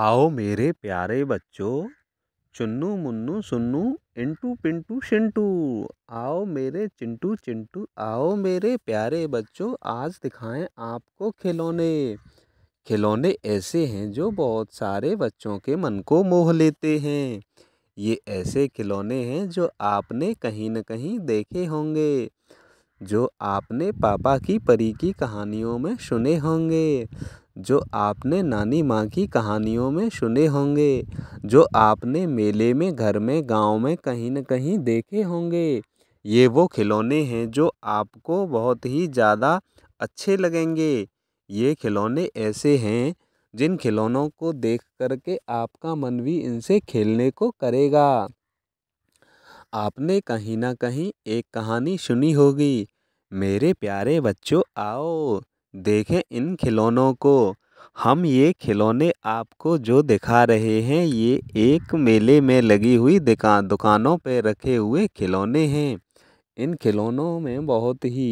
आओ मेरे प्यारे बच्चों चुन्नू मुन्नू सुन्नू इंटू पिंटू शिंटू आओ मेरे चिंटू चिंटू आओ मेरे प्यारे बच्चों आज दिखाएं आपको खिलौने खिलौने ऐसे हैं जो बहुत सारे बच्चों के मन को मोह लेते हैं ये ऐसे खिलौने हैं जो आपने कहीं न कहीं देखे होंगे जो आपने पापा की परी की कहानियों में सुने होंगे जो आपने नानी माँ की कहानियों में सुने होंगे जो आपने मेले में घर में गांव में कहीं न कहीं देखे होंगे ये वो खिलौने हैं जो आपको बहुत ही ज़्यादा अच्छे लगेंगे ये खिलौने ऐसे हैं जिन खिलौनों को देख करके आपका मन भी इनसे खेलने को करेगा आपने कहीं ना कहीं एक कहानी सुनी होगी मेरे प्यारे बच्चों आओ देखें इन खिलौनों को हम ये खिलौने आपको जो दिखा रहे हैं ये एक मेले में लगी हुई दुकान दुकानों पर रखे हुए खिलौने हैं इन खिलौनों में बहुत ही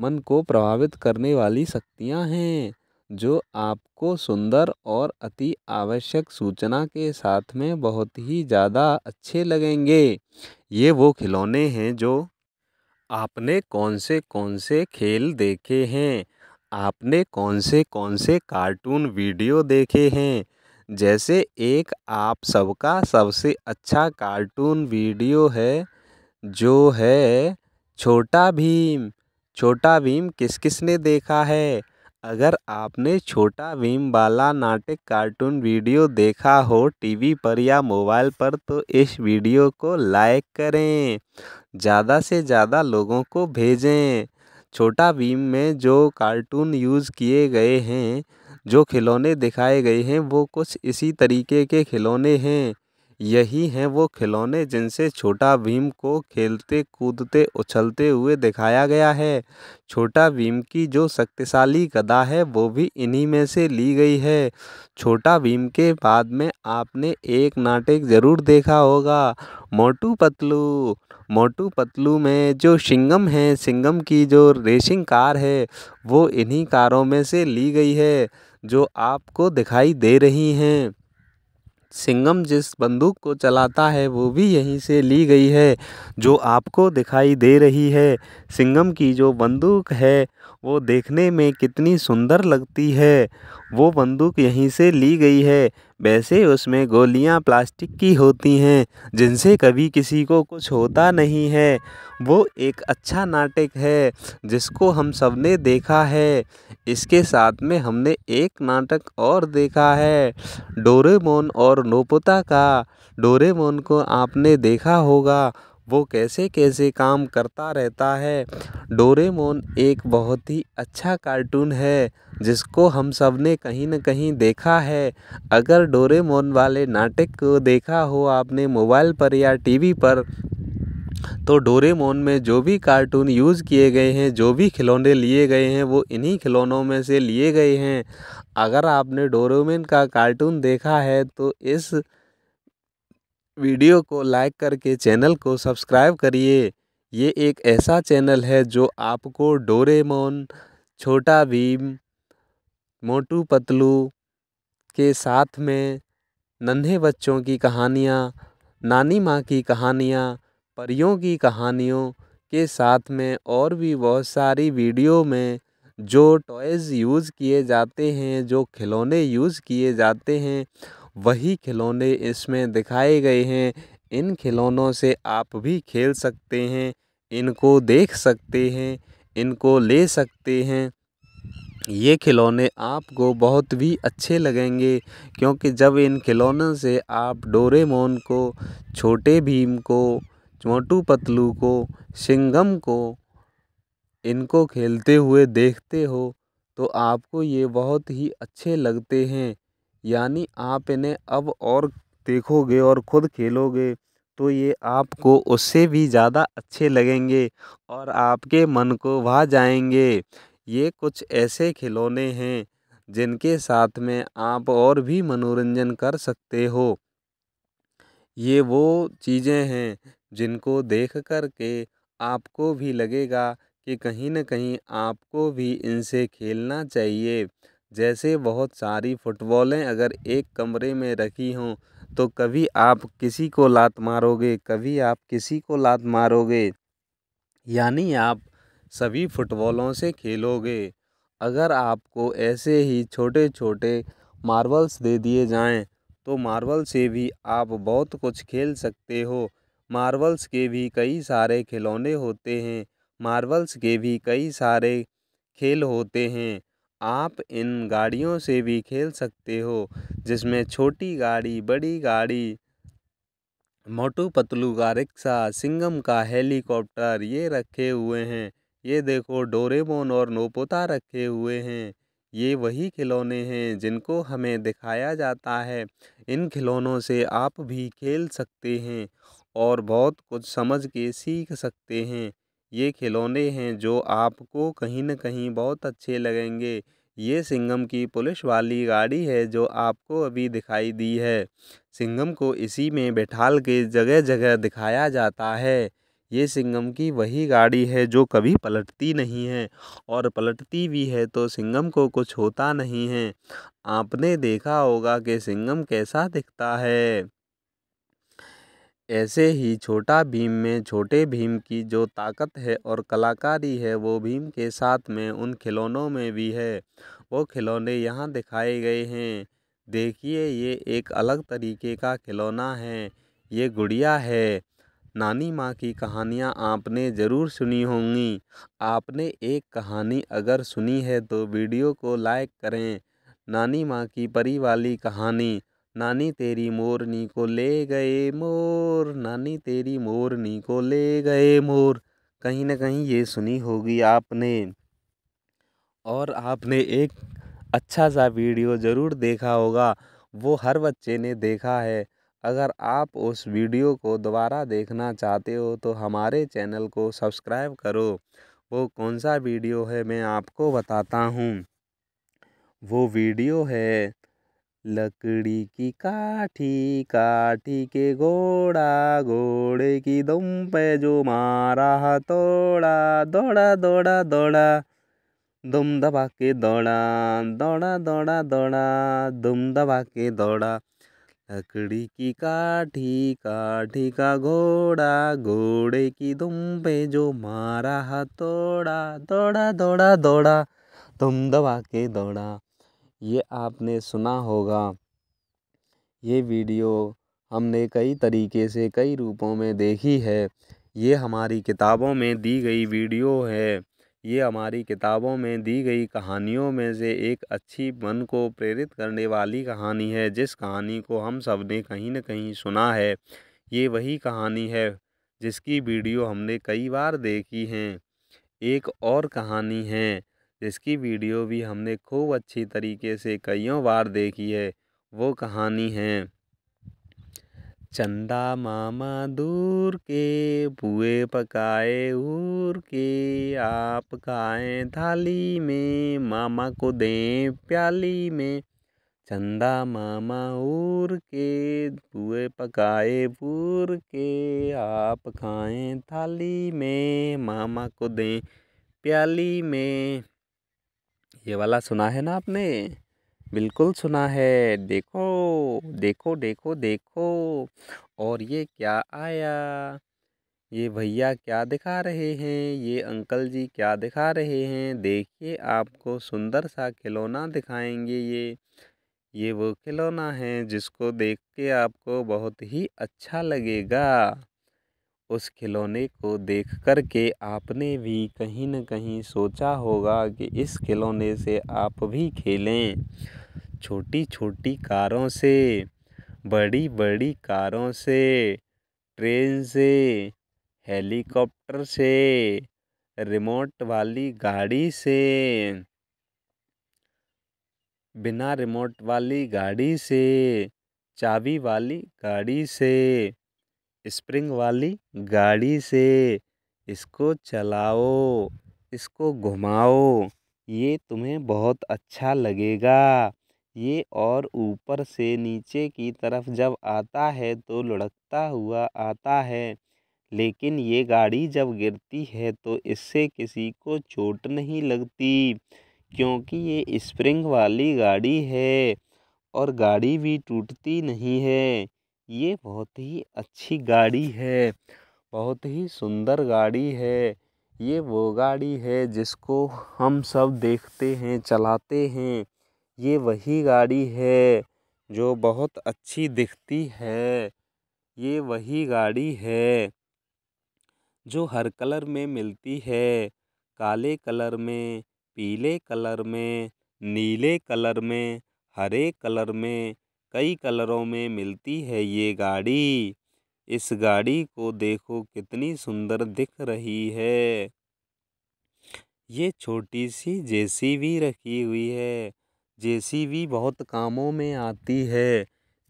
मन को प्रभावित करने वाली शक्तियाँ हैं जो आपको सुंदर और अति आवश्यक सूचना के साथ में बहुत ही ज़्यादा अच्छे लगेंगे ये वो खिलौने हैं जो आपने कौन से कौन से खेल देखे हैं आपने कौन से कौन से कार्टून वीडियो देखे हैं जैसे एक आप सबका सबसे अच्छा कार्टून वीडियो है जो है छोटा भीम छोटा भीम किस किस ने देखा है अगर आपने छोटा भीम वाला नाटक कार्टून वीडियो देखा हो टीवी पर या मोबाइल पर तो इस वीडियो को लाइक करें ज़्यादा से ज़्यादा लोगों को भेजें छोटा भीम में जो कार्टून यूज़ किए गए हैं जो खिलौने दिखाए गए हैं वो कुछ इसी तरीके के खिलौने हैं यही हैं वो खिलौने जिनसे छोटा भीम को खेलते कूदते उछलते हुए दिखाया गया है छोटा भीम की जो शक्तिशाली गदा है वो भी इन्हीं में से ली गई है छोटा भीम के बाद में आपने एक नाटक ज़रूर देखा होगा मोटू पतलू मोटू पतलू में जो सिंगम है सिंगम की जो रेसिंग कार है वो इन्हीं कारों में से ली गई है जो आपको दिखाई दे रही हैं सिंगम जिस बंदूक को चलाता है वो भी यहीं से ली गई है जो आपको दिखाई दे रही है सिंगम की जो बंदूक है वो देखने में कितनी सुंदर लगती है वो बंदूक यहीं से ली गई है वैसे उसमें गोलियां प्लास्टिक की होती हैं जिनसे कभी किसी को कुछ होता नहीं है वो एक अच्छा नाटक है जिसको हम सब ने देखा है इसके साथ में हमने एक नाटक और देखा है डोरेमोन और नोपोता का डोरेमोन को आपने देखा होगा वो कैसे कैसे काम करता रहता है डोरेमोन एक बहुत ही अच्छा कार्टून है जिसको हम सब ने कहीं ना कहीं देखा है अगर डोरेमोन वाले नाटक को देखा हो आपने मोबाइल पर या टीवी पर तो डोरेमोन में जो भी कार्टून यूज़ किए गए हैं जो भी खिलौने लिए गए हैं वो इन्हीं खिलौनों में से लिए गए हैं अगर आपने डोरेमोन का कार्टून देखा है तो इस वीडियो को लाइक करके चैनल को सब्सक्राइब करिए ये एक ऐसा चैनल है जो आपको डोरेमोन छोटा भीम मोटू पतलू के साथ में नन्हे बच्चों की कहानियाँ नानी माँ की कहानियाँ परियों की कहानियों के साथ में और भी बहुत सारी वीडियो में जो टॉयज़ यूज़ किए जाते हैं जो खिलौने यूज़ किए जाते हैं वही खिलौने इसमें दिखाए गए हैं इन खिलौनों से आप भी खेल सकते हैं इनको देख सकते हैं इनको ले सकते हैं ये खिलौने आपको बहुत भी अच्छे लगेंगे क्योंकि जब इन खिलौनों से आप डोरेमोन को छोटे भीम को चोटू पतलू को सिंगम को इनको खेलते हुए देखते हो तो आपको ये बहुत ही अच्छे लगते हैं यानी आप इन्हें अब और देखोगे और खुद खेलोगे तो ये आपको उससे भी ज़्यादा अच्छे लगेंगे और आपके मन को भा जाएंगे ये कुछ ऐसे खिलौने हैं जिनके साथ में आप और भी मनोरंजन कर सकते हो ये वो चीज़ें हैं जिनको देख कर के आपको भी लगेगा कि कहीं ना कहीं आपको भी इनसे खेलना चाहिए जैसे बहुत सारी फुटबॉलें अगर एक कमरे में रखी हों तो कभी आप किसी को लात मारोगे कभी आप किसी को लात मारोगे यानी आप सभी फुटबॉलों से खेलोगे अगर आपको ऐसे ही छोटे छोटे मार्बल्स दे दिए जाएं तो मार्बल से भी आप बहुत कुछ खेल सकते हो मार्बल्स के भी कई सारे खिलौने होते हैं मार्बल्स के भी कई सारे खेल होते हैं आप इन गाड़ियों से भी खेल सकते हो जिसमें छोटी गाड़ी बड़ी गाड़ी मोटू पतलू का रिक्शा सिंगम का हेलीकॉप्टर ये रखे हुए हैं ये देखो डोरेमोन और नोपोता रखे हुए हैं ये वही खिलौने हैं जिनको हमें दिखाया जाता है इन खिलौनों से आप भी खेल सकते हैं और बहुत कुछ समझ के सीख सकते हैं ये खिलौने हैं जो आपको कहीं न कहीं बहुत अच्छे लगेंगे ये सिंगम की पुलिस वाली गाड़ी है जो आपको अभी दिखाई दी है सिंगम को इसी में बैठाल के जगह जगह दिखाया जाता है ये सिंगम की वही गाड़ी है जो कभी पलटती नहीं है और पलटती भी है तो सिंगम को कुछ होता नहीं है आपने देखा होगा कि सिंगम कैसा दिखता है ऐसे ही छोटा भीम में छोटे भीम की जो ताकत है और कलाकारी है वो भीम के साथ में उन खिलौनों में भी है वो खिलौने यहाँ दिखाए गए हैं देखिए ये एक अलग तरीके का खिलौना है ये गुड़िया है नानी माँ की कहानियाँ आपने ज़रूर सुनी होंगी आपने एक कहानी अगर सुनी है तो वीडियो को लाइक करें नानी माँ की परी वाली कहानी नानी तेरी मोरनी को ले गए मोर नानी तेरी मोरनी को ले गए मोर कहीं ना कहीं ये सुनी होगी आपने और आपने एक अच्छा सा वीडियो ज़रूर देखा होगा वो हर बच्चे ने देखा है अगर आप उस वीडियो को दोबारा देखना चाहते हो तो हमारे चैनल को सब्सक्राइब करो वो कौन सा वीडियो है मैं आपको बताता हूँ वो वीडियो है लकड़ी की काठी काठी के घोड़ा घोड़े की दम पे जो मारा तोड़ा दौड़ा दौड़ा दौड़ा दुम दबा के दौड़ा दौड़ा दौड़ा दौड़ा दुम दबा के दौड़ा लकड़ी की काठी काठी का घोड़ा घोड़े की दुम पे जो मारा हथौड़ा दौड़ा दौड़ा दौड़ा दुम दबा के दौड़ा ये आपने सुना होगा ये वीडियो हमने कई तरीके से कई रूपों में देखी है ये हमारी किताबों में दी गई वीडियो है ये हमारी किताबों में दी गई कहानियों में से एक अच्छी मन को प्रेरित करने वाली कहानी है जिस कहानी को हम सब ने कहीं ना कहीं सुना है ये वही कहानी है जिसकी वीडियो हमने कई बार देखी हैं एक और कहानी है जिसकी वीडियो भी हमने खूब अच्छी तरीके से कईयों बार देखी है वो कहानी है चंदा मामा दूर के पुए पकाए ऊर के आप खाएं थाली में मामा को दें प्याली में चंदा मामा ऊर के पुए पकाए पूर के आप खाएं थाली में मामा को दें प्याली में ये वाला सुना है ना आपने बिल्कुल सुना है देखो देखो देखो देखो और ये क्या आया ये भैया क्या दिखा रहे हैं ये अंकल जी क्या दिखा रहे हैं देखिए आपको सुंदर सा खिलौना दिखाएंगे ये ये वो खिलौना है जिसको देख के आपको बहुत ही अच्छा लगेगा उस खिलौने को देख कर के आपने भी कहीं न कहीं सोचा होगा कि इस खिलौने से आप भी खेलें छोटी छोटी कारों से बड़ी बड़ी कारों से ट्रेन से हेलीकॉप्टर से रिमोट वाली गाड़ी से बिना रिमोट वाली गाड़ी से चाबी वाली गाड़ी से स्प्रिंग वाली गाड़ी से इसको चलाओ इसको घुमाओ ये तुम्हें बहुत अच्छा लगेगा ये और ऊपर से नीचे की तरफ जब आता है तो लुढ़कता हुआ आता है लेकिन ये गाड़ी जब गिरती है तो इससे किसी को चोट नहीं लगती क्योंकि ये स्प्रिंग वाली गाड़ी है और गाड़ी भी टूटती नहीं है ये बहुत ही अच्छी गाड़ी है बहुत ही सुंदर गाड़ी है ये वो गाड़ी है जिसको हम सब देखते हैं चलाते हैं ये वही गाड़ी है जो बहुत अच्छी दिखती है ये वही गाड़ी है जो हर कलर में मिलती है काले कलर में पीले कलर में नीले कलर में हरे कलर में कई कलरों में मिलती है ये गाड़ी इस गाड़ी को देखो कितनी सुंदर दिख रही है ये छोटी सी जेसीबी रखी हुई है जेसीबी बहुत कामों में आती है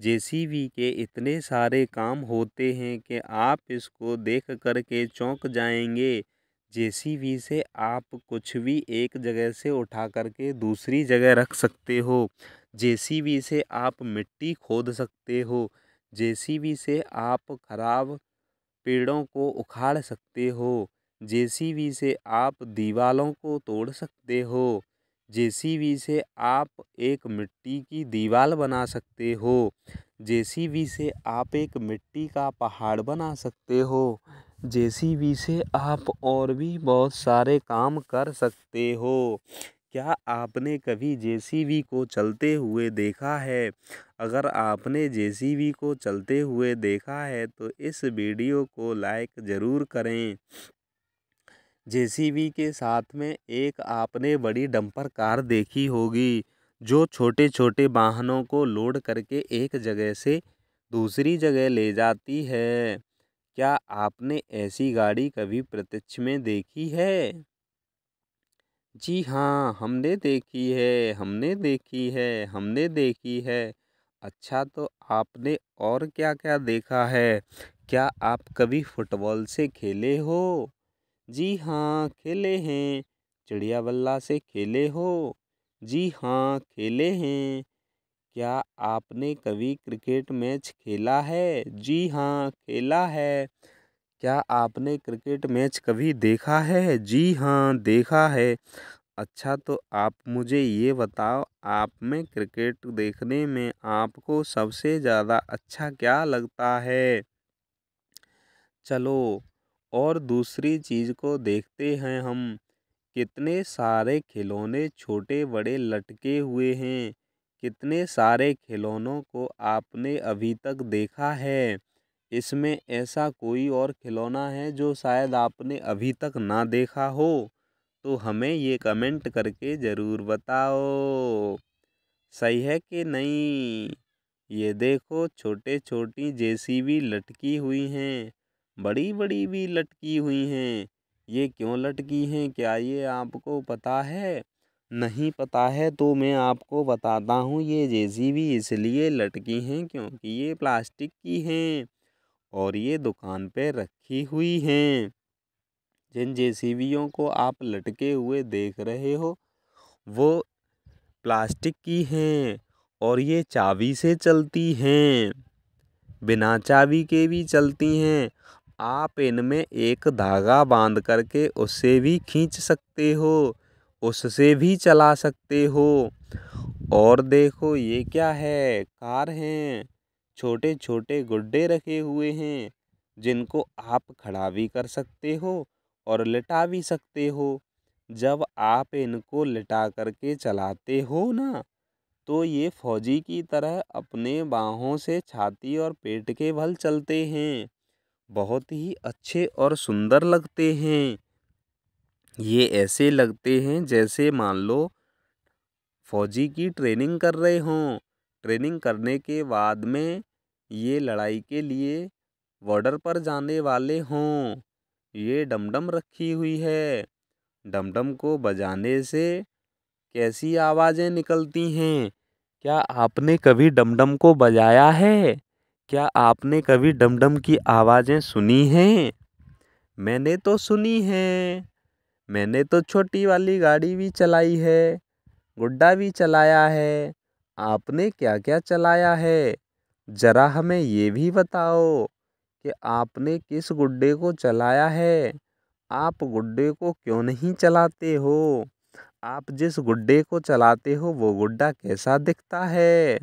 जेसीबी के इतने सारे काम होते हैं कि आप इसको देख कर के चौंक जाएंगे जे.सी.बी से आप कुछ भी एक जगह से उठा करके दूसरी जगह रख सकते हो जे.सी.बी से आप मिट्टी खोद सकते हो जे.सी.बी से आप खराब पेड़ों को उखाड़ सकते हो जे.सी.बी से आप दीवालों को तोड़ सकते हो जे.सी.बी से आप एक मिट्टी की दीवार बना सकते हो जे.सी.बी से आप एक मिट्टी का पहाड़ बना सकते हो जे.सी.बी से आप और भी बहुत सारे काम कर सकते हो क्या आपने कभी जे.सी.बी को चलते हुए देखा है अगर आपने जे.सी.बी को चलते हुए देखा है तो इस वीडियो को लाइक ज़रूर करें जे.सी.बी के साथ में एक आपने बड़ी डंपर कार देखी होगी जो छोटे छोटे वाहनों को लोड करके एक जगह से दूसरी जगह ले जाती है क्या आपने ऐसी गाड़ी कभी प्रत्यक्ष में देखी है जी हाँ हमने देखी है हमने देखी है हमने देखी है अच्छा तो आपने और क्या क्या देखा है क्या आप कभी फुटबॉल से खेले हो जी हाँ खेले हैं चिड़िया बल्ला से खेले हो जी हाँ खेले हैं क्या आपने कभी क्रिकेट मैच खेला है जी हाँ खेला है क्या आपने क्रिकेट मैच कभी देखा है जी हाँ देखा है अच्छा तो आप मुझे ये बताओ आप में क्रिकेट देखने में आपको सबसे ज़्यादा अच्छा क्या लगता है चलो और दूसरी चीज़ को देखते हैं हम कितने सारे खिलौने छोटे बड़े लटके हुए हैं कितने सारे खिलौनों को आपने अभी तक देखा है इसमें ऐसा कोई और खिलौना है जो शायद आपने अभी तक ना देखा हो तो हमें ये कमेंट करके ज़रूर बताओ सही है कि नहीं ये देखो छोटे छोटी जैसी भी लटकी हुई हैं बड़ी बड़ी भी लटकी हुई हैं ये क्यों लटकी हैं क्या ये आपको पता है नहीं पता है तो मैं आपको बताता हूँ ये जे इसलिए लटकी हैं क्योंकि ये प्लास्टिक की हैं और ये दुकान पे रखी हुई हैं जिन जे को आप लटके हुए देख रहे हो वो प्लास्टिक की हैं और ये चाबी से चलती हैं बिना चाबी के भी चलती हैं आप इनमें एक धागा बांध करके उससे भी खींच सकते हो उससे भी चला सकते हो और देखो ये क्या है कार हैं छोटे छोटे गुड्डे रखे हुए हैं जिनको आप खड़ा भी कर सकते हो और लिटा भी सकते हो जब आप इनको लिटा करके चलाते हो ना तो ये फौजी की तरह अपने बाहों से छाती और पेट के बल चलते हैं बहुत ही अच्छे और सुंदर लगते हैं ये ऐसे लगते हैं जैसे मान लो फौजी की ट्रेनिंग कर रहे हों ट्रेनिंग करने के बाद में ये लड़ाई के लिए बॉर्डर पर जाने वाले हों ये डमडम रखी हुई है डमडम को बजाने से कैसी आवाज़ें निकलती हैं क्या आपने कभी डमडम को बजाया है क्या आपने कभी डमडम की आवाज़ें सुनी हैं मैंने तो सुनी हैं मैंने तो छोटी वाली गाड़ी भी चलाई है गुड्डा भी चलाया है आपने क्या क्या चलाया है ज़रा हमें ये भी बताओ कि आपने किस गुड्डे को चलाया है आप गुड्डे को क्यों नहीं चलाते हो आप जिस गुड्डे को चलाते हो वो गुड्डा कैसा दिखता है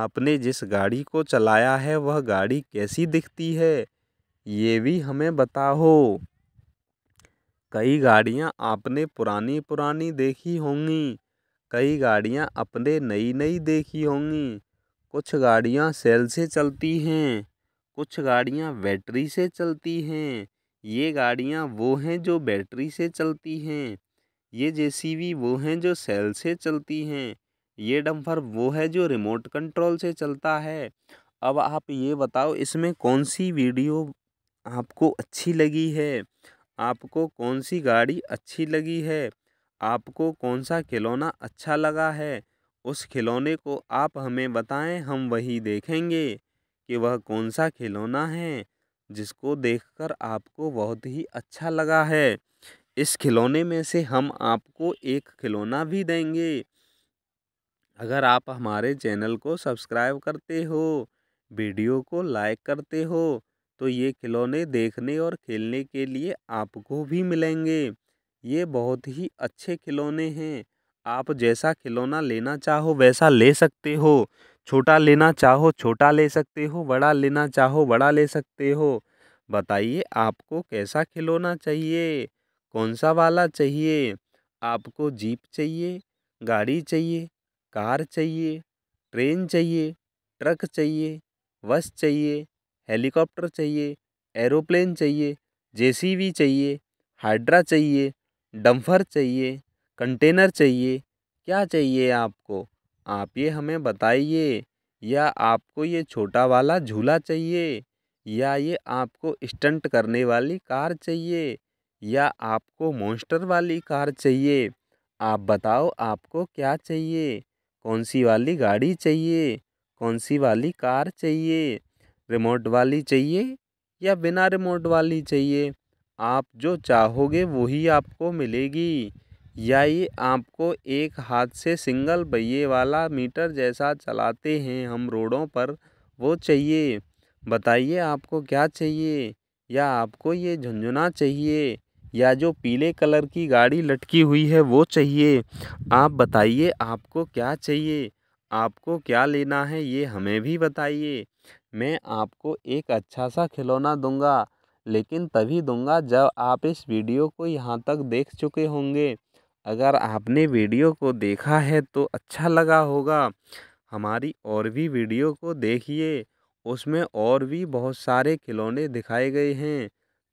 आपने जिस गाड़ी को चलाया है वह गाड़ी कैसी दिखती है ये भी हमें बताओ कई गाड़ियाँ आपने पुरानी पुरानी देखी होंगी कई गाड़ियाँ अपने नई नई देखी होंगी कुछ गाड़ियाँ सेल से चलती हैं कुछ गाड़ियाँ बैटरी से चलती हैं ये गाड़ियाँ वो हैं जो बैटरी से चलती हैं ये जे सी वो हैं जो सेल से चलती हैं ये डम्फर वो है जो रिमोट कंट्रोल से चलता है अब आप ये बताओ इसमें कौन सी वीडियो आपको अच्छी लगी है आपको कौन सी गाड़ी अच्छी लगी है आपको कौन सा खिलौना अच्छा लगा है उस खिलौने को आप हमें बताएं हम वही देखेंगे कि वह कौन सा खिलौना है जिसको देखकर आपको बहुत ही अच्छा लगा है इस खिलौने में से हम आपको एक खिलौना भी देंगे अगर आप हमारे चैनल को सब्सक्राइब करते हो वीडियो को लाइक करते हो तो ये खिलौने देखने और खेलने के लिए आपको भी मिलेंगे ये बहुत ही अच्छे खिलौने हैं आप जैसा खिलौना लेना चाहो वैसा ले सकते हो छोटा लेना चाहो छोटा ले सकते हो बड़ा लेना चाहो बड़ा ले सकते हो बताइए आपको कैसा खिलौना चाहिए कौन सा वाला चाहिए आपको जीप चाहिए गाड़ी चाहिए कार चाहिए ट्रेन चाहिए ट्रक चाहिए बस चाहिए हेलीकॉप्टर चाहिए एरोप्लेन चाहिए जे चाहिए हाइड्रा चाहिए डम्फर चाहिए कंटेनर चाहिए क्या चाहिए आपको आप ये हमें बताइए या आपको ये छोटा वाला झूला चाहिए या ये आपको स्टंट करने वाली कार चाहिए या आपको मोस्टर वाली कार चाहिए आप बताओ आपको क्या चाहिए कौन सी वाली गाड़ी चाहिए कौन सी वाली कार चाहिए रिमोट वाली चाहिए या बिना रिमोट वाली चाहिए आप जो चाहोगे वही आपको मिलेगी या ये आपको एक हाथ से सिंगल पहिए वाला मीटर जैसा चलाते हैं हम रोडों पर वो चाहिए बताइए आपको क्या चाहिए या आपको ये झुंझुना चाहिए या जो पीले कलर की गाड़ी लटकी हुई है वो चाहिए आप बताइए आपको क्या चाहिए आपको क्या लेना है ये हमें भी बताइए मैं आपको एक अच्छा सा खिलौना दूँगा लेकिन तभी दूँगा जब आप इस वीडियो को यहाँ तक देख चुके होंगे अगर आपने वीडियो को देखा है तो अच्छा लगा होगा हमारी और भी वीडियो को देखिए उसमें और भी बहुत सारे खिलौने दिखाए गए हैं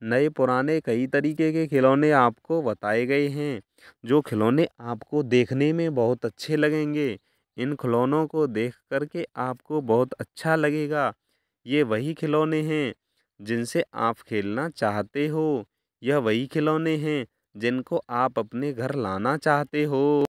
नए पुराने कई तरीके के खिलौने आपको बताए गए हैं जो खिलौने आपको देखने में बहुत अच्छे लगेंगे इन खिलौनों को देख करके आपको बहुत अच्छा लगेगा ये वही खिलौने हैं जिनसे आप खेलना चाहते हो यह वही खिलौने हैं जिनको आप अपने घर लाना चाहते हो